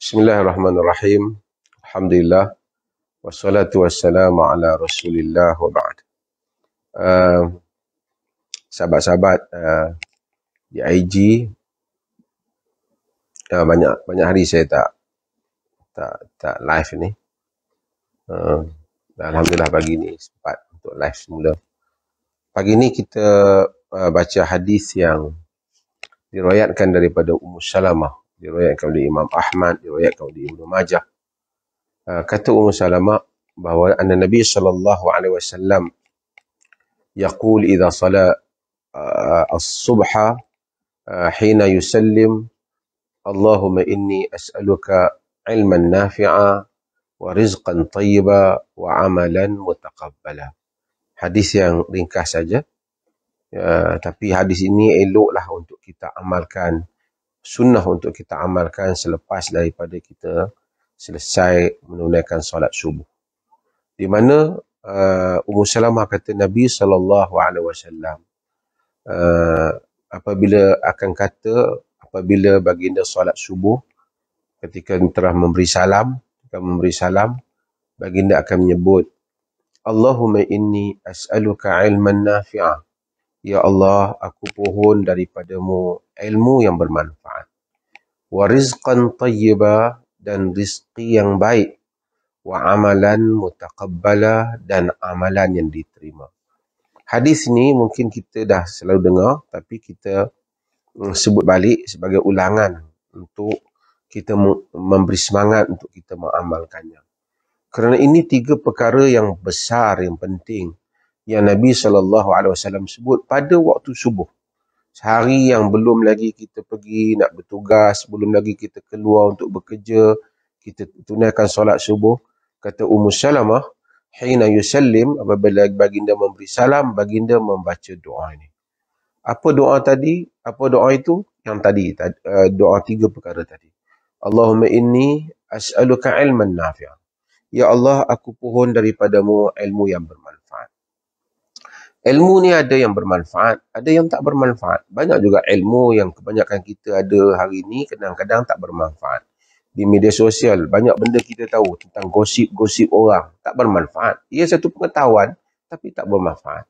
Bismillahirrahmanirrahim. Alhamdulillah. Wassalatu wassalamu ala rasulillah wa ba'd. Uh, sahabat-sahabat uh, di IG uh, banyak banyak hari saya tak tak tak live ni. Uh, alhamdulillah pagi ni sempat untuk live semula. Pagi ni kita uh, baca hadis yang diriwayatkan daripada Ummu Salamah riwaya kan da Imam Ahmad riwaya kan da Ibnu Majah kata Ummu Salama bahawa Nabi sallallahu alaihi wasallam yaqul يقول إذا صلى الصبح حين يسلم اللهم إني أسألك علما نافعا ورزقا طيبا وعملا متقبلا hadis yang ringkas saja uh, tapi hadis ini eloklah untuk kita amalkan sunnah untuk kita amalkan selepas daripada kita selesai menunaikan solat subuh. Di mana uh, Ummu Salamah kata Nabi sallallahu uh, alaihi wasallam uh, apabila akan kata apabila baginda solat subuh ketika telah memberi salam, ketika memberi salam baginda akan menyebut Allahumma inni as'aluka ilman nafi'ah Ya Allah, aku pohon daripadamu ilmu yang bermanfaat. Wa rizqan tayyiba dan rizqi yang baik. Wa amalan mutakabbala dan amalan yang diterima. Hadis ini mungkin kita dah selalu dengar tapi kita mm, sebut balik sebagai ulangan untuk kita memberi semangat untuk kita mengamalkannya. Kerana ini tiga perkara yang besar, yang penting yang Nabi sallallahu alaihi wasallam sebut pada waktu subuh. Sehari yang belum lagi kita pergi nak bertugas, belum lagi kita keluar untuk bekerja, kita tunaikan solat subuh. Kata Ummu Salamah, "Hina yusallim apabila baginda memberi salam, baginda membaca doa ini." Apa doa tadi? Apa doa itu? Yang tadi, eh, doa tiga perkara tadi. Allahumma inni as'aluka ilman nafi'a. Ya Allah, aku pohon daripadamu ilmu yang bermanfaat ilmu ni ada yang bermanfaat, ada yang tak bermanfaat. Banyak juga ilmu yang kebanyakan kita ada hari ini kadang-kadang tak bermanfaat. Di media sosial, banyak benda kita tahu tentang gosip-gosip orang. Tak bermanfaat. Ia satu pengetahuan, tapi tak bermanfaat.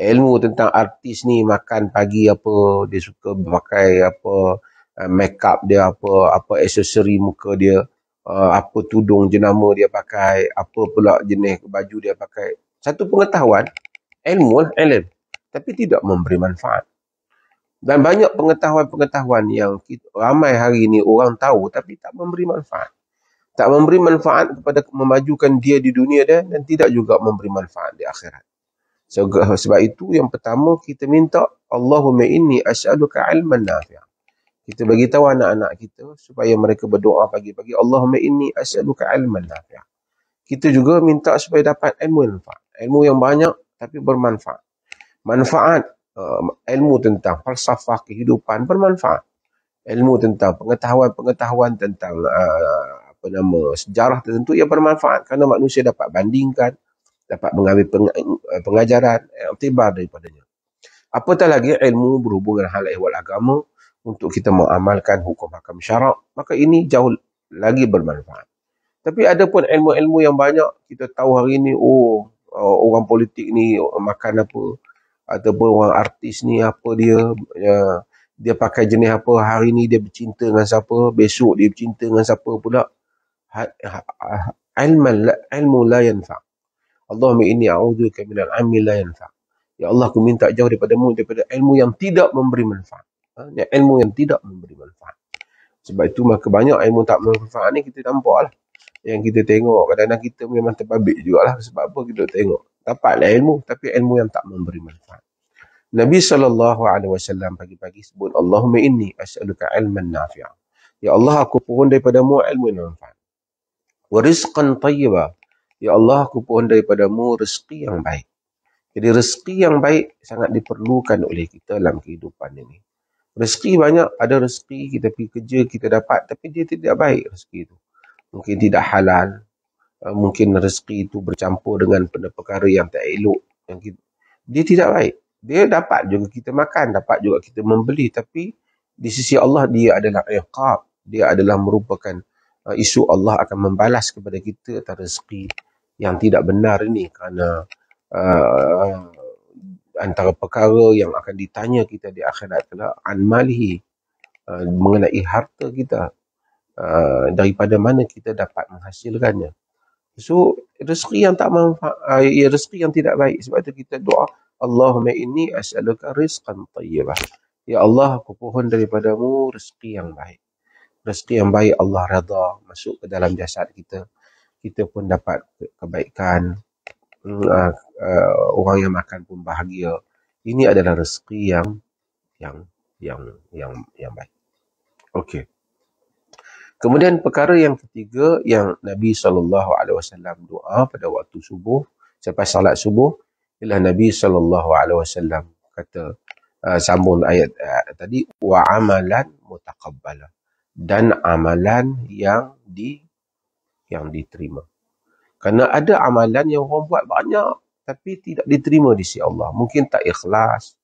Ilmu tentang artis ni makan pagi apa, dia suka memakai apa, eh, make up dia apa, apa aksesori muka dia, eh, apa tudung jenama dia pakai, apa pula jenis baju dia pakai. Satu pengetahuan, ilmu lah ilm. Tapi tidak memberi manfaat. Dan banyak pengetahuan-pengetahuan yang kita, ramai hari ini orang tahu tapi tak memberi manfaat. Tak memberi manfaat kepada memajukan dia di dunia dia dan tidak juga memberi manfaat di akhirat. So, sebab itu yang pertama kita minta Allahumma inni as'aluka ilman nafi'ah. Kita beritahu anak-anak kita supaya mereka berdoa pagi-pagi Allahumma inni as'aluka ilman nafi'ah. Kita juga minta supaya dapat ilmu manfaat. Ilmu yang banyak tapi bermanfaat. Manfaat uh, ilmu tentang falsafah kehidupan bermanfaat. Ilmu tentang pengetahuan-pengetahuan tentang uh, apa nama sejarah tertentu ia bermanfaat kerana manusia dapat bandingkan, dapat mengambil peng, uh, pengajaran yang tibar daripadanya. Apatah lagi ilmu berhubungan hal ehwal agama untuk kita mengamalkan hukum-hakam syarak, maka ini jauh lagi bermanfaat. Tapi ada pun ilmu-ilmu yang banyak kita tahu hari ini, oh uh, orang politik ni makan apa ataupun orang artis ni apa dia uh, dia pakai jenis apa hari ni dia bercinta dengan siapa besok dia bercinta dengan siapa pula ha, ha, ha, ilmu la ilmu la yanfa Allahumma inni a'udzubika min al-'ilmi la yanfa ya Allah ku minta jauh daripada mu daripada ilmu yang tidak memberi manfaat ilmu yang tidak memberi manfaat sebab itu maka banyak ilmu tak memberi manfaat ni kita nampaklah yang kita tengok kadang-kadang kita memang terbabit jugalah sebab apa kita tengok dapatlah ilmu tapi ilmu yang tak memberi manfaat Nabi saw alaihi wasallam pagi-pagi sebut Allahumma inni as'aluka ilman nafiah. ya Allah aku pohon daripadamu ilmu yang manfaat wa rizqan tayyiba ya Allah aku pohon daripadamu rezeki yang baik jadi rezeki yang baik sangat diperlukan oleh kita dalam kehidupan ini rezeki banyak ada rezeki kita pergi kerja kita dapat tapi dia tidak baik rezeki itu mungkin tidak halal ah, mungkin rezeki itu bercampur dengan benda perkara yang tak elok yang kita, dia tidak baik dia dapat juga kita makan dapat juga kita membeli tapi di sisi Allah dia adalah iqab dia adalah merupakan ah, isu Allah akan membalas kepada kita atas rezeki yang tidak benar ini kerana uh, antara perkara yang akan ditanya kita di akhirat adalah an uh, mengenai harta kita Ah, daripada mana kita dapat menghasilkannya. So, rezeki yang tak manfaat, uh, ya, rezeki yang tidak baik. Sebab itu kita doa, Allahumma inni as'aluka rizqan tayyibah. Ya Allah, aku pohon daripadamu rezeki yang baik. Rezeki yang baik Allah rada masuk ke dalam jasad kita. Kita pun dapat kebaikan. Uh, uh, orang yang makan pun bahagia. Ini adalah rezeki yang yang yang yang yang baik. Okey. Kemudian perkara yang ketiga yang Nabi SAW doa pada waktu subuh, selepas salat subuh, ialah Nabi SAW kata, uh, sambung ayat uh, tadi, wa amalan mutakabbala dan amalan yang di yang diterima. Kerana ada amalan yang orang buat banyak tapi tidak diterima di sisi Allah. Mungkin tak ikhlas.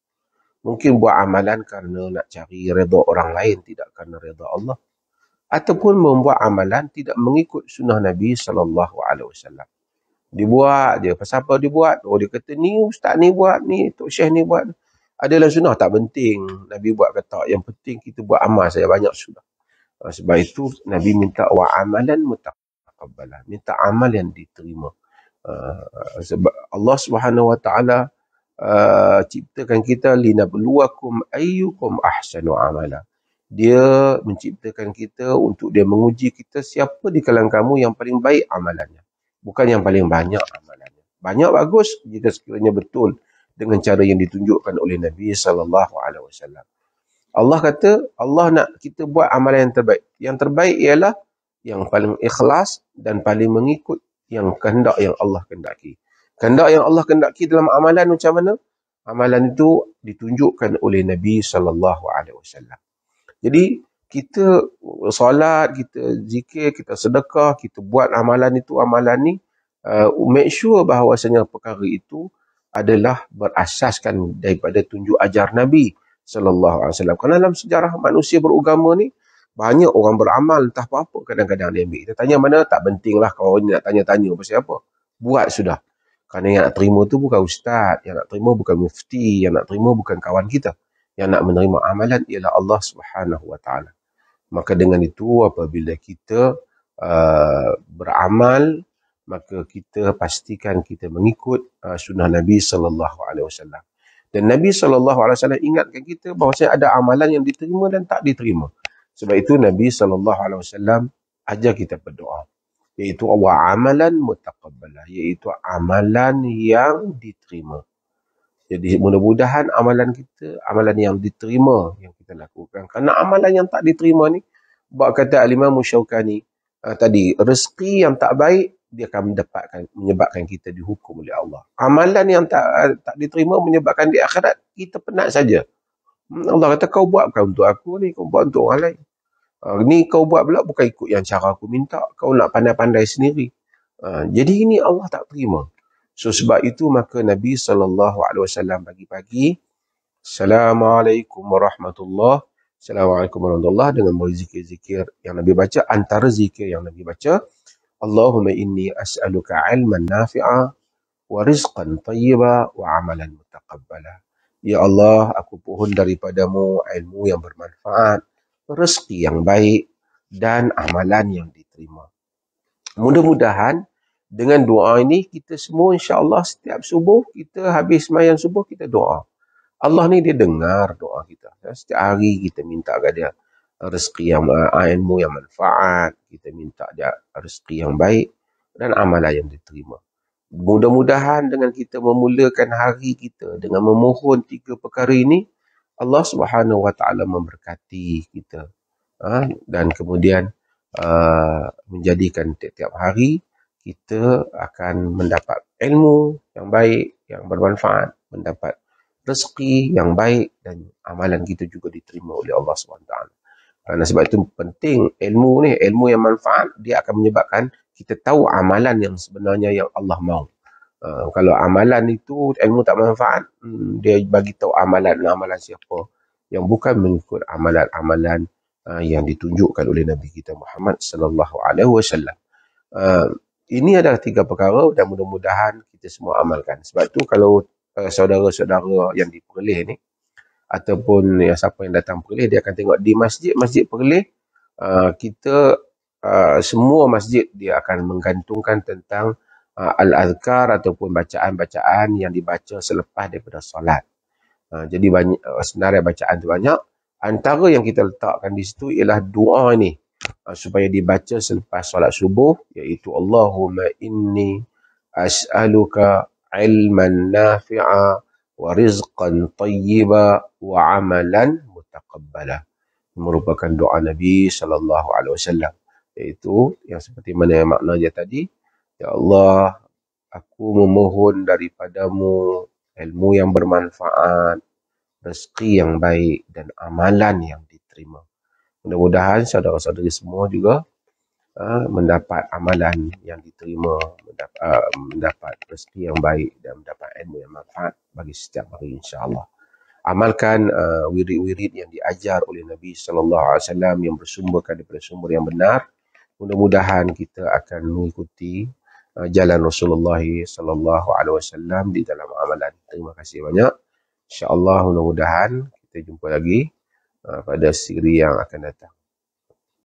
Mungkin buat amalan kerana nak cari redha orang lain tidak kerana redha Allah ataupun membuat amalan tidak mengikut sunnah Nabi SAW alaihi wasallam. Dibuat dia pasal apa dibuat? Oh dia kata ni ustaz ni buat ni, tok syekh ni buat. Adalah sunnah tak penting. Nabi buat kata yang penting kita buat amal saya banyak sunnah. Ah, sebab itu Nabi minta wa amalan mutaqabbalah. Minta amal yang diterima. Ah, sebab Allah Subhanahu wa taala ah, ciptakan kita linabluwakum ayyukum ahsanu amala. Dia menciptakan kita untuk dia menguji kita siapa di kalangan kamu yang paling baik amalannya. Bukan yang paling banyak amalannya. Banyak bagus jika sekiranya betul dengan cara yang ditunjukkan oleh Nabi sallallahu alaihi wasallam. Allah kata Allah nak kita buat amalan yang terbaik. Yang terbaik ialah yang paling ikhlas dan paling mengikut yang kehendak yang Allah kehendaki. Kehendak yang Allah kehendaki dalam amalan macam mana? Amalan itu ditunjukkan oleh Nabi sallallahu alaihi wasallam. Jadi kita solat, kita zikir, kita sedekah, kita buat amalan itu, amalan ni uh, make sure bahawasanya perkara itu adalah berasaskan daripada tunjuk ajar Nabi sallallahu alaihi wasallam. Karena dalam sejarah manusia beragama ni banyak orang beramal entah apa-apa kadang-kadang dia ambil. Kita tanya mana tak pentinglah kalau nak tanya-tanya pasal apa. Buat sudah. Karena yang nak terima tu bukan ustaz, yang nak terima bukan mufti, yang nak terima bukan kawan kita yang nak menerima amalan ialah Allah Subhanahu Wa Taala. Maka dengan itu apabila kita uh, beramal maka kita pastikan kita mengikut uh, sunnah Nabi sallallahu alaihi wasallam. Dan Nabi sallallahu alaihi wasallam ingatkan kita bahawa ada amalan yang diterima dan tak diterima. Sebab itu Nabi sallallahu alaihi wasallam ajar kita berdoa iaitu wa amalan mutaqabbala iaitu amalan yang diterima. Jadi mudah-mudahan amalan kita, amalan yang diterima yang kita lakukan. Kerana amalan yang tak diterima ni, buat kata Alimah Musyaukani uh, ah, tadi, rezeki yang tak baik, dia akan mendapatkan, menyebabkan kita dihukum oleh Allah. Amalan yang tak uh, tak diterima menyebabkan di akhirat, kita penat saja. Hmm, Allah kata, kau buat bukan untuk aku ni, kau buat untuk orang lain. Uh, ni kau buat pula bukan ikut yang cara aku minta. Kau nak pandai-pandai sendiri. Uh, jadi ini Allah tak terima. So sebab itu maka Nabi sallallahu alaihi wasallam pagi-pagi Assalamualaikum warahmatullahi Assalamualaikum warahmatullahi dengan berzikir-zikir yang Nabi baca antara zikir yang Nabi baca Allahumma inni as'aluka ilman nafi'a wa rizqan tayyiba wa amalan mutaqabbala Ya Allah aku pohon daripadamu ilmu yang bermanfaat rezeki yang baik dan amalan yang diterima Mudah-mudahan dengan doa ini kita semua insyaallah setiap subuh kita habis sembahyang subuh kita doa. Allah ni dia dengar doa kita. Ya, setiap hari kita minta kepada dia rezeki yang ah, ilmu yang manfaat, kita minta dia rezeki yang baik dan amalan yang diterima. Mudah-mudahan dengan kita memulakan hari kita dengan memohon tiga perkara ini, Allah Subhanahu Wa Taala memberkati kita. Ha? dan kemudian uh, menjadikan tiap-tiap hari kita akan mendapat ilmu yang baik, yang bermanfaat, mendapat rezeki yang baik dan amalan kita juga diterima oleh Allah SWT. Kerana sebab itu penting ilmu ni, ilmu yang manfaat, dia akan menyebabkan kita tahu amalan yang sebenarnya yang Allah mahu. Uh, kalau amalan itu ilmu tak manfaat, hmm, dia bagi tahu amalan amalan siapa yang bukan mengikut amalan-amalan uh, yang ditunjukkan oleh Nabi kita Muhammad sallallahu alaihi wasallam. Ah, ini adalah tiga perkara dan mudah-mudahan kita semua amalkan. Sebab tu kalau uh, saudara-saudara yang di Perlis ni ataupun ya, siapa yang datang Perlis dia akan tengok di masjid-masjid Perlis uh, kita uh, semua masjid dia akan menggantungkan tentang uh, al-azkar ataupun bacaan-bacaan yang dibaca selepas daripada solat. Uh, jadi banyak uh, senarai bacaan tu banyak. Antara yang kita letakkan di situ ialah doa ni. Ah, supaya dibaca selepas solat subuh iaitu Allahumma inni as'aluka ilman nafi'a wa rizqan tayyiba wa amalan mutaqabbala merupakan doa Nabi sallallahu alaihi wasallam iaitu yang seperti mana yang makna tadi ya Allah aku memohon daripadamu ilmu yang bermanfaat rezeki yang baik dan amalan yang diterima Mudah-mudahan saudara-saudari semua juga uh, mendapat amalan yang diterima, mendapat, ha, uh, mendapat rezeki yang baik dan mendapat ilmu yang manfaat bagi setiap hari insya-Allah. Amalkan uh, wirid-wirid yang diajar oleh Nabi sallallahu alaihi wasallam yang bersumberkan daripada sumber yang benar. Mudah-mudahan kita akan mengikuti uh, jalan Rasulullah sallallahu alaihi wasallam di dalam amalan. Terima kasih banyak. Insya-Allah mudah-mudahan kita jumpa lagi. Uh, pada siri yang akan datang.